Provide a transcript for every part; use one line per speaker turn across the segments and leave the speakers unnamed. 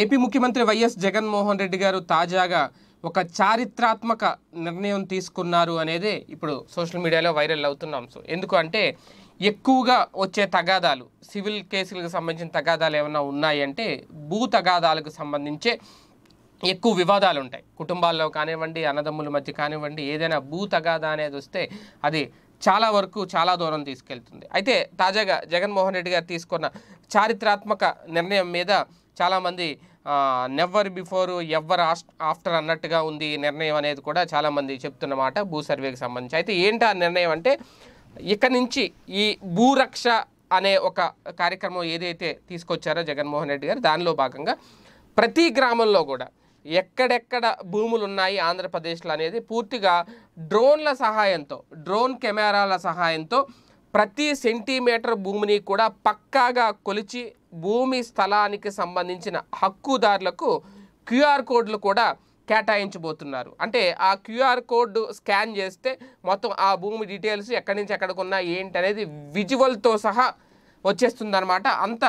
AP ముఖ్యమంత్రి YS Jaganmohan Reddy గారు తాజాగా ఒక చారిత్రాత్మక నిర్ణయం తీసుకున్నారు అనేదే ఇప్పుడు సోషల్ మీడియాలో వైరల్ అవుతున్నాం సో ఎందుకు అంటే ఎక్కువగా వచ్చే తగాదాలు సివిల్ కేసులకు సంబంధించిన తగాదాలు ఏమైనా ఉన్నాయంటే భూ తగాదాలకు సంబంధించే ఎక్కువ వివాదాలు ఉంటాయి కుటుంబాల్లో కానివ్వండి అన్నదమ్ముల మధ్య కానివ్వండి ఏదైనా భూ తగాదా అనేది వస్తే అది చాలా వరకు చాలా దూరం తీసుకెళ్తుంది అయితే తాజాగా జగన్మోహన్ రెడ్డి గారు తీసుకున్న చారిత్రాత్మక నిర్ణయం మీద చాలామంది నెవ్వర్ బిఫోర్ ఎవ్వర్ ఆఫ్టర్ అన్నట్టుగా ఉంది నిర్ణయం అనేది కూడా చాలామంది చెప్తున్నమాట భూ సర్వేకి సంబంధించి అయితే ఏంటి ఆ నిర్ణయం అంటే ఇక నుంచి ఈ భూరక్ష అనే ఒక కార్యక్రమం ఏదైతే తీసుకొచ్చారో జగన్మోహన్ రెడ్డి గారు దానిలో భాగంగా ప్రతి గ్రామంలో కూడా ఎక్కడెక్కడ భూములు ఉన్నాయి ఆంధ్రప్రదేశ్లో అనేది పూర్తిగా డ్రోన్ల సహాయంతో డ్రోన్ కెమెరాల సహాయంతో ప్రతి సెంటీమీటర్ భూమిని కూడా పక్కాగా కొలిచి భూమి స్థలానికి సంబంధించిన హక్కుదారులకు క్యూఆర్ కోడ్లు కూడా కేటాయించబోతున్నారు అంటే ఆ క్యూఆర్ కోడ్ స్కాన్ చేస్తే మొత్తం ఆ భూమి డీటెయిల్స్ ఎక్కడి నుంచి ఎక్కడికి ఉన్నా ఏంటి అనేది విజువల్తో సహా వచ్చేస్తుందన్నమాట అంత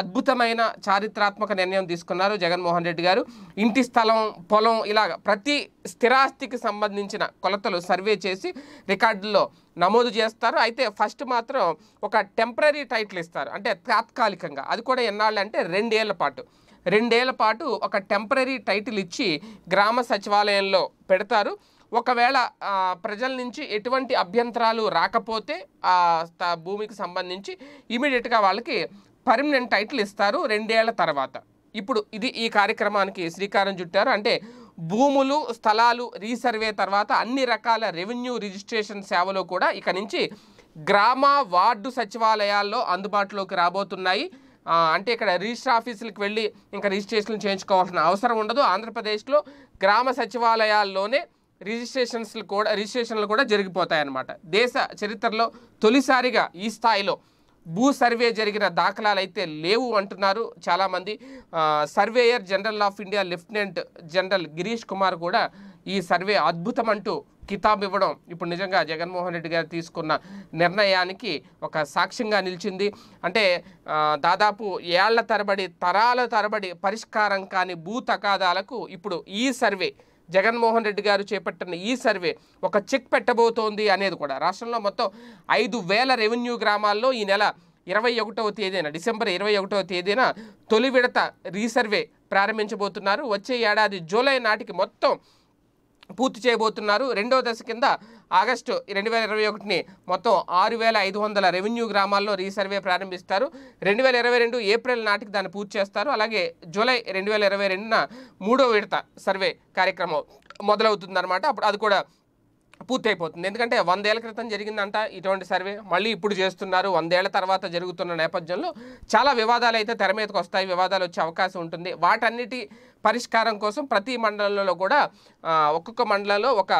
అద్భుతమైన చారిత్రాత్మక నిర్ణయం తీసుకున్నారు జగన్మోహన్ రెడ్డి గారు ఇంటి స్థలం పొలం ఇలాగ ప్రతి స్థిరాస్తికి సంబంధించిన కొలతలు సర్వే చేసి రికార్డుల్లో నమోదు చేస్తారు అయితే ఫస్ట్ మాత్రం ఒక టెంపరీ టైటిల్ ఇస్తారు అంటే తాత్కాలికంగా అది కూడా ఎన్నాళ్ళు అంటే రెండేళ్ల పాటు రెండేళ్ల పాటు ఒక టెంపరీ టైటిల్ ఇచ్చి గ్రామ సచివాలయంలో పెడతారు ఒకవేళ ప్రజల నుంచి ఎటువంటి అభ్యంతరాలు రాకపోతే ఆ భూమికి సంబంధించి ఇమీడియట్గా వాళ్ళకి పర్మనెంట్ టైటిల్ ఇస్తారు రెండేళ్ల తర్వాత ఇప్పుడు ఇది ఈ కార్యక్రమానికి శ్రీకారం చుట్టారు అంటే భూములు స్థలాలు రీసర్వే తర్వాత అన్ని రకాల రెవెన్యూ రిజిస్ట్రేషన్ సేవలు కూడా ఇక నుంచి గ్రామ వార్డు సచివాలయాల్లో అందుబాటులోకి రాబోతున్నాయి అంటే ఇక్కడ రిజిస్టర్ ఆఫీసులకు వెళ్ళి ఇంకా రిజిస్ట్రేషన్లు చేయించుకోవాల్సిన అవసరం ఉండదు ఆంధ్రప్రదేశ్లో గ్రామ సచివాలయాల్లోనే రిజిస్ట్రేషన్స్లు కూడా రిజిస్ట్రేషన్లు కూడా జరిగిపోతాయన్నమాట దేశ చరిత్రలో తొలిసారిగా ఈ స్థాయిలో భూ సర్వే జరిగిన దాఖలాలు అయితే లేవు అంటున్నారు చాలామంది surveyor general of India lieutenant general Girish Kumar కూడా ఈ సర్వే అద్భుతం అంటూ కితాబ్ ఇవ్వడం ఇప్పుడు నిజంగా జగన్మోహన్ రెడ్డి గారు తీసుకున్న నిర్ణయానికి ఒక సాక్ష్యంగా నిలిచింది అంటే దాదాపు ఏళ్ల తరబడి తరాల తరబడి పరిష్కారం కాని భూ తకాదాలకు ఇప్పుడు ఈ సర్వే జగన్మోహన్ రెడ్డి గారు చేపట్టిన ఈ సర్వే ఒక చెక్ పెట్టబోతోంది అనేది కూడా రాష్ట్రంలో మొత్తం ఐదు వేల రెవెన్యూ గ్రామాల్లో ఈ నెల ఇరవై ఒకటవ తేదీన డిసెంబర్ ఇరవై ఒకటవ తేదీన తొలి విడత రీసర్వే ప్రారంభించబోతున్నారు వచ్చే ఏడాది జూలై నాటికి మొత్తం పూర్తి చేయబోతున్నారు రెండో దశ కింద ఆగస్టు రెండు వేల ఇరవై ఒకటిని మొత్తం ఆరు వేల ఐదు వందల రెవెన్యూ గ్రామాల్లో రీసర్వే ప్రారంభిస్తారు రెండు వేల ఇరవై రెండు ఏప్రిల్ నాటికి దాన్ని పూర్తి చేస్తారు అలాగే జూలై రెండు వేల ఇరవై రెండున మూడో విడత సర్వే కార్యక్రమం మొదలవుతుందన్నమాట అప్పుడు అది కూడా పూర్తి అయిపోతుంది ఎందుకంటే వందేళ్ల క్రితం జరిగిందంట ఇటువంటి సర్వే మళ్ళీ ఇప్పుడు చేస్తున్నారు వందేళ్ల తర్వాత జరుగుతున్న నేపథ్యంలో చాలా వివాదాలు అయితే తెర మీదకి వస్తాయి వివాదాలు వచ్చే అవకాశం ఉంటుంది వాటన్నిటి పరిష్కారం కోసం ప్రతి మండలంలో కూడా ఒక్కొక్క మండలంలో ఒక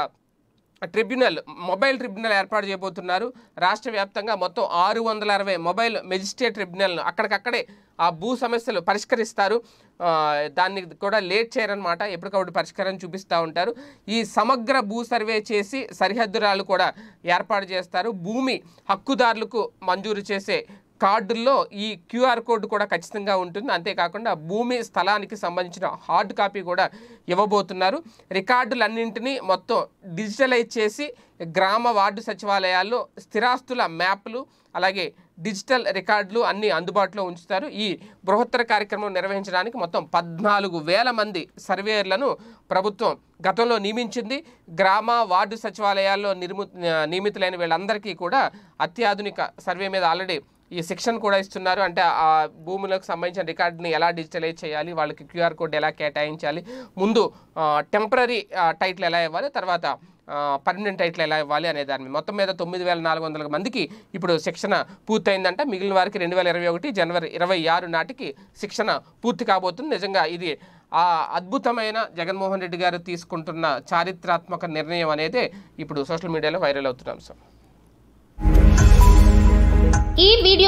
ట్రిబ్యునల్ మొబైల్ ట్రిబ్యునల్ ఏర్పాటు చేయబోతున్నారు రాష్ట్ర వ్యాప్తంగా మొత్తం ఆరు వందల అరవై మొబైల్ మెజిస్ట్రేట్ ట్రిబ్యునల్ను అక్కడికక్కడే ఆ భూ సమస్యలు పరిష్కరిస్తారు దాన్ని కూడా లేట్ చేయరనమాట ఎప్పటికప్పుడు పరిష్కారం చూపిస్తూ ఉంటారు ఈ సమగ్ర భూ సర్వే చేసి సరిహద్దురాలు కూడా ఏర్పాటు చేస్తారు భూమి హక్కుదారులకు మంజూరు చేసే కార్డుల్లో ఈ క్యూఆర్ కోడ్ కూడా ఖచ్చితంగా ఉంటుంది అంతేకాకుండా భూమి స్థలానికి సంబంధించిన హార్డ్ కాపీ కూడా ఇవ్వబోతున్నారు రికార్డులన్నింటినీ మొత్తం డిజిటలైజ్ చేసి గ్రామ వార్డు సచివాలయాల్లో స్థిరాస్తుల మ్యాప్లు అలాగే డిజిటల్ రికార్డులు అన్నీ అందుబాటులో ఉంచుతారు ఈ బృహత్తర కార్యక్రమం నిర్వహించడానికి మొత్తం పద్నాలుగు వేల మంది సర్వేయర్లను ప్రభుత్వం గతంలో నియమించింది గ్రామ వార్డు సచివాలయాల్లో నిర్ము నియమితులైన వీళ్ళందరికీ కూడా అత్యాధునిక సర్వే మీద ఆల్రెడీ ఈ శిక్షణ కూడా ఇస్తున్నారు అంటే ఆ భూములకు సంబంధించిన రికార్డుని ఎలా డిజిటలైజ్ చేయాలి వాళ్ళకి క్యూఆర్ కోడ్ ఎలా కేటాయించాలి ముందు టెంపరీ టైటిల్ ఎలా ఇవ్వాలి తర్వాత పర్మనెంట్ టైటిల్ ఎలా ఇవ్వాలి అనే దాని మొత్తం మీద తొమ్మిది వేల నాలుగు వందల మందికి ఇప్పుడు శిక్షణ పూర్తయిందంట మిగిలిన వారికి రెండు వేల ఇరవై ఒకటి జనవరి ఇరవై ఆరు నాటికి శిక్షణ పూర్తి కాబోతుంది నిజంగా ఇది ఆ అద్భుతమైన జగన్మోహన్ రెడ్డి గారు తీసుకుంటున్న చారిత్రాత్మక నిర్ణయం అనేది ఇప్పుడు సోషల్ మీడియాలో వైరల్ అవుతున్నాం సార్